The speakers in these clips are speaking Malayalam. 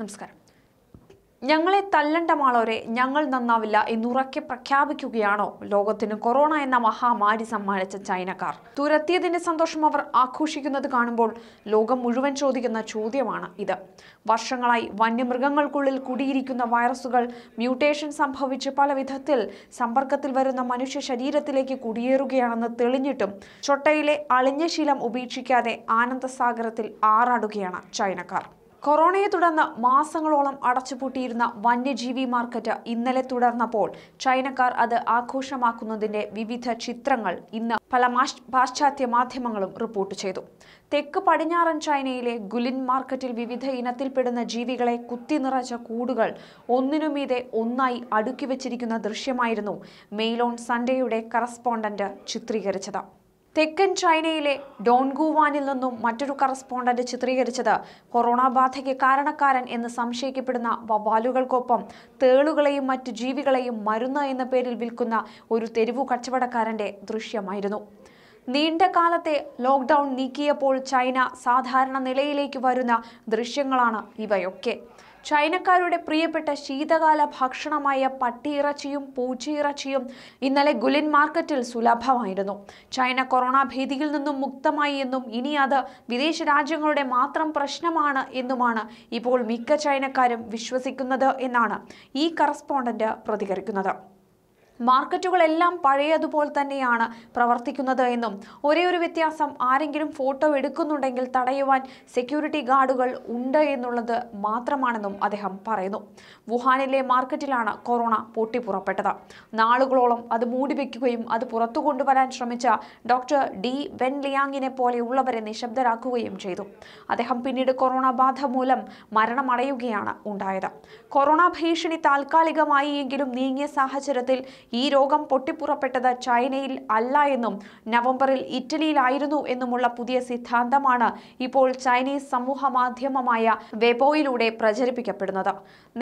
നമസ്കാരം ഞങ്ങളെ മാളോരെ ഞങ്ങൾ നന്നാവില്ല എന്നുറക്കെ പ്രഖ്യാപിക്കുകയാണോ ലോകത്തിന് കൊറോണ എന്ന മഹാമാരി സമ്മാനിച്ച ചൈനക്കാർ തുരത്തിയതിന്റെ സന്തോഷം അവർ ആഘോഷിക്കുന്നത് കാണുമ്പോൾ ലോകം മുഴുവൻ ചോദിക്കുന്ന ചോദ്യമാണ് ഇത് വർഷങ്ങളായി വന്യമൃഗങ്ങൾക്കുള്ളിൽ കുടിയിരിക്കുന്ന വൈറസുകൾ മ്യൂട്ടേഷൻ സംഭവിച്ച് പല വിധത്തിൽ സമ്പർക്കത്തിൽ വരുന്ന മനുഷ്യ ശരീരത്തിലേക്ക് കുടിയേറുകയാണെന്ന് തെളിഞ്ഞിട്ടും ചൊട്ടയിലെ അളിഞ്ഞ ശീലം ഉപേക്ഷിക്കാതെ ആനന്ദസാഗരത്തിൽ ആറാടുകയാണ് ചൈനക്കാർ കൊറോണയെ തുടർന്ന് മാസങ്ങളോളം അടച്ചുപൂട്ടിയിരുന്ന വന്യജീവി മാർക്കറ്റ് ഇന്നലെ തുടർന്നപ്പോൾ ചൈനക്കാർ അത് ആഘോഷമാക്കുന്നതിന്റെ വിവിധ ചിത്രങ്ങൾ ഇന്ന് പല പാശ്ചാത്യ മാധ്യമങ്ങളും റിപ്പോർട്ട് ചെയ്തു തെക്ക് പടിഞ്ഞാറൻ ചൈനയിലെ ഗുലിൻ മാർക്കറ്റിൽ വിവിധ ഇനത്തിൽപ്പെടുന്ന ജീവികളെ കുത്തിനിറച്ച കൂടുകൾ ഒന്നിനുമീതെ ഒന്നായി അടുക്കി വച്ചിരിക്കുന്ന ദൃശ്യമായിരുന്നു മെയ്ലോൺ സൺഡേയുടെ കറസ്പോണ്ടന്റ് ചിത്രീകരിച്ചത് തെക്കൻ ചൈനയിലെ ഡോൺഗുവാനിൽ നിന്നും മറ്റൊരു കറസ്പോണ്ടന്റ് ചിത്രീകരിച്ചത് കൊറോണ ബാധയ്ക്ക് കാരണക്കാരൻ എന്ന് സംശയിക്കപ്പെടുന്ന വവാലുകൾക്കൊപ്പം തേളുകളെയും മറ്റു ജീവികളെയും മരുന്ന് എന്ന പേരിൽ വിൽക്കുന്ന ഒരു തെരുവു കച്ചവടക്കാരന്റെ ദൃശ്യമായിരുന്നു നീണ്ട കാലത്തെ ലോക്ക്ഡൌൺ നീക്കിയപ്പോൾ ചൈന സാധാരണ നിലയിലേക്ക് വരുന്ന ദൃശ്യങ്ങളാണ് ഇവയൊക്കെ ചൈനക്കാരുടെ പ്രിയപ്പെട്ട ശീതകാല ഭക്ഷണമായ പട്ടിയിറച്ചിയും പൂച്ചയിറച്ചിയും ഇന്നലെ ഗുലിൻ മാർക്കറ്റിൽ സുലഭമായിരുന്നു ചൈന കൊറോണ ഭീതിയിൽ നിന്നും മുക്തമായി എന്നും ഇനി അത് വിദേശ രാജ്യങ്ങളുടെ മാത്രം പ്രശ്നമാണ് എന്നുമാണ് ഇപ്പോൾ മിക്ക ചൈനക്കാരും വിശ്വസിക്കുന്നത് എന്നാണ് ഈ കറസ്പോണ്ടന്റ് പ്രതികരിക്കുന്നത് മാർക്കറ്റുകളെല്ലാം പഴയതുപോലെ തന്നെയാണ് പ്രവർത്തിക്കുന്നത് എന്നും ഒരേ ഒരു വ്യത്യാസം ആരെങ്കിലും ഫോട്ടോ എടുക്കുന്നുണ്ടെങ്കിൽ തടയുവാൻ സെക്യൂരിറ്റി ഗാർഡുകൾ ഉണ്ട് എന്നുള്ളത് മാത്രമാണെന്നും അദ്ദേഹം പറയുന്നു വുഹാനിലെ മാർക്കറ്റിലാണ് കൊറോണ പൊട്ടിപ്പുറപ്പെട്ടത് നാളുകളോളം അത് മൂടിവെക്കുകയും അത് പുറത്തു കൊണ്ടുവരാൻ ശ്രമിച്ച ഡോക്ടർ ഡി വെൻ ലിയാങ്ങിനെ പോലെയുള്ളവരെ നിശബ്ദരാക്കുകയും ചെയ്തു അദ്ദേഹം പിന്നീട് കൊറോണ ബാധ മൂലം മരണമടയുകയാണ് ഉണ്ടായത് കൊറോണ ഭീഷണി താൽക്കാലികമായി എങ്കിലും നീങ്ങിയ സാഹചര്യത്തിൽ ഈ രോഗം പൊട്ടിപ്പുറപ്പെട്ടത് ചൈനയിൽ അല്ല എന്നും നവംബറിൽ ഇറ്റലിയിലായിരുന്നു എന്നുമുള്ള പുതിയ സിദ്ധാന്തമാണ് ഇപ്പോൾ ചൈനീസ് സമൂഹ മാധ്യമമായ വെബോയിലൂടെ പ്രചരിപ്പിക്കപ്പെടുന്നത്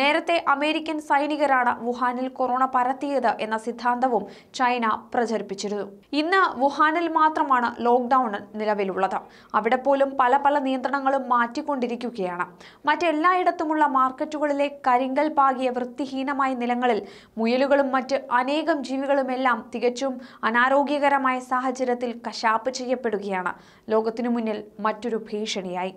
നേരത്തെ അമേരിക്കൻ സൈനികരാണ് വുഹാനിൽ കൊറോണ പരത്തിയത് എന്ന സിദ്ധാന്തവും ചൈന പ്രചരിപ്പിച്ചിരുന്നു ഇന്ന് വുഹാനിൽ മാത്രമാണ് ലോക്ക്ഡൌൺ നിലവിലുള്ളത് അവിടെ പോലും പല പല നിയന്ത്രണങ്ങളും മാറ്റിക്കൊണ്ടിരിക്കുകയാണ് മറ്റെല്ലായിടത്തുമുള്ള മാർക്കറ്റുകളിലെ കരിങ്കൽ പാകിയ വൃത്തിഹീനമായ നിലങ്ങളിൽ മുയലുകളും മറ്റ് അനേക അനേകം ജീവികളുമെല്ലാം തികച്ചും അനാരോഗ്യകരമായ സാഹചര്യത്തിൽ കശാപ്പ് ചെയ്യപ്പെടുകയാണ് ലോകത്തിനു മുന്നിൽ മറ്റൊരു ഭീഷണിയായി